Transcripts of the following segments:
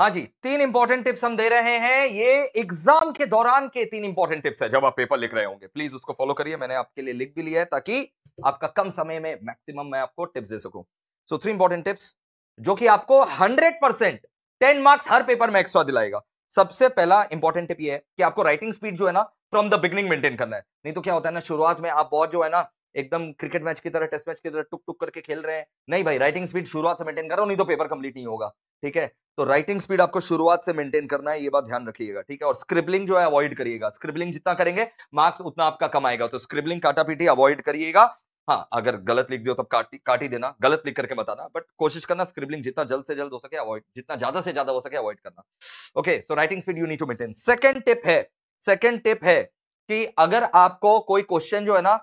हाँ जी तीन important tips हम दे रहे हैं ये एग्जाम के दौरान के तीन इंपॉर्टेंट टिप्स है जब आप पेपर लिख रहे होंगे प्लीज उसको फॉलो करिए मैंने आपके लिए लिख भी लिया है ताकि आपका कम समय में मैक्सिमम मैं आपको टिप्स दे सकूं सो थ्री इंपॉर्टेंट टिप्स जो कि आपको हंड्रेड परसेंट टेन मार्क्स हर पेपर में एक्स्ट्रा दिलाएगा सबसे पहला इंपॉर्टेंट टिप ये है कि आपको राइटिंग स्पीड जो है ना फ्रॉम द बिगनिंग मेंटेन करना है नहीं तो क्या होता है ना शुरुआत में आप बहुत जो है ना एकदम क्रिकेट मैच की तरह टेस्ट मैच की तरह टुक टुक करके खेल रहे हैं नहीं भाई राइटिंग स्पीड शुरुआत से मेंटेन करो नहीं तो पेपर कंप्लीट नहीं होगा ठीक है तो राइटिंग स्पीड आपको शुरुआत से मेंटेन करना है ये बात ध्यान रखिएगा ठीक है और स्क्रिबलिंग जो है अवॉइड करिएगा स्क्रिबलिंग जितना करेंगे मार्क्स उतना आपका कमाएगा तो स्क्रिबलिंग काटा पीटी अवॉइड करिएगा हाँ अगर गलत लिख दो तब तो काटी काटी देना गलत लिख करके बताना बट कोशिश करना स्क्रिबलिंग जितना जल्द से जल्द हो सके अवॉइड जितना ज्यादा से ज्यादा हो सके अवॉइड करना okay so writing speed you need to maintain second tip है सेकंड टिप है कि अगर आपको कोई क्वेश्चन जो है ना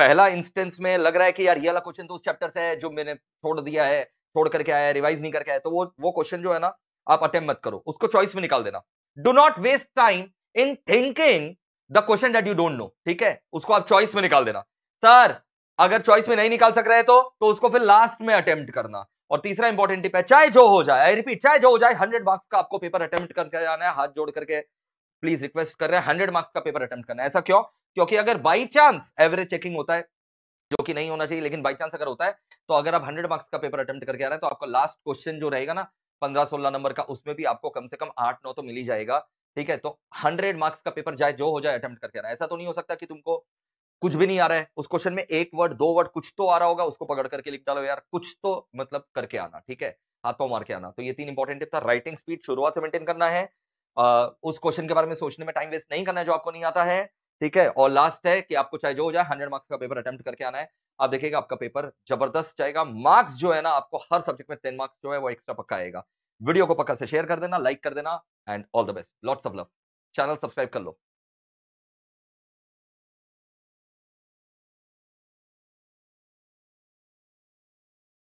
पहला इंस्टेंस में लग रहा है कि यार ये वाला क्वेश्चन तो उस चैप्टर से है जो मैंने छोड़ दिया है छोड़ करके आया है रिवाइज नहीं करके आया तो वो वो क्वेश्चन जो है ना आप अटेम्प मत करो उसको चॉइस में निकाल देना do not waste time in thinking the question that you don't know ठीक है उसको आप चॉइस में निकाल देना सर अगर चॉइस में नहीं निकाल सक रहे हैं तो तो उसको फिर लास्ट में अटेम्प्ट करना और तीसरा इंपॉर्टेंट टिप है चाहे जो हो जाए आई रिपीट चाहे जो हो जाए हंड्रेड मार्क्स का आपको पेपर अटेम्प्ट करके जाना है हाथ जोड़ करके प्लीज रिक्वेस्ट कर रहे हैं हंड्रेड मार्क्स का पेपर अटेम्प्ट करना है ऐसा क्यों क्योंकि अगर बाई चांस एवरेज चेकिंग होता है जो कि नहीं होना चाहिए लेकिन बाई चांस अगर होता है तो अगर आप हंड्रेड मार्क्स का पेपर अटेम्प्ट करके आ रहे हैं तो आपका लास्ट क्वेश्चन जो रहेगा ना पंद्रह सोलह नंबर का उसमें भी आपको कम से कम आठ नौ तो मिल ही जाएगा ठीक है तो हंड्रेड मार्क्स का पेपर जाए जो हो जाए अटेम्प्ट करके है ऐसा तो नहीं हो सकता कि तुमको कुछ भी नहीं आ रहा है उस क्वेश्चन में एक वर्ड दो वर्ड कुछ तो आ रहा होगा उसको पकड़ करके लिख डालो यार कुछ तो मतलब करके आना ठीक है हाथ पाओ मार के आना तो ये तीन इंपॉर्टेंट टिप था राइटिंग स्पीड शुरुआत से मेंटेन करना है आ, उस क्वेश्चन के बारे में सोचने में टाइम वेस्ट नहीं करना है जो आपको नहीं आता है ठीक है और लास्ट है कि आपको चाहे जो हो जाए हंड्रेड मार्क्स का पेपर अटेम्प्ट करके आना है आप देखिएगा आपका पेपर जबरदस्त जाएगा मार्क्स जो है ना आपको हर सब्जेक्ट में टेन मार्क्स जो है वो एक्स्ट्रा पक्का आएगा वीडियो को पक्का से शेयर कर देना लाइक कर देना and all the best lots of love channel subscribe कर लो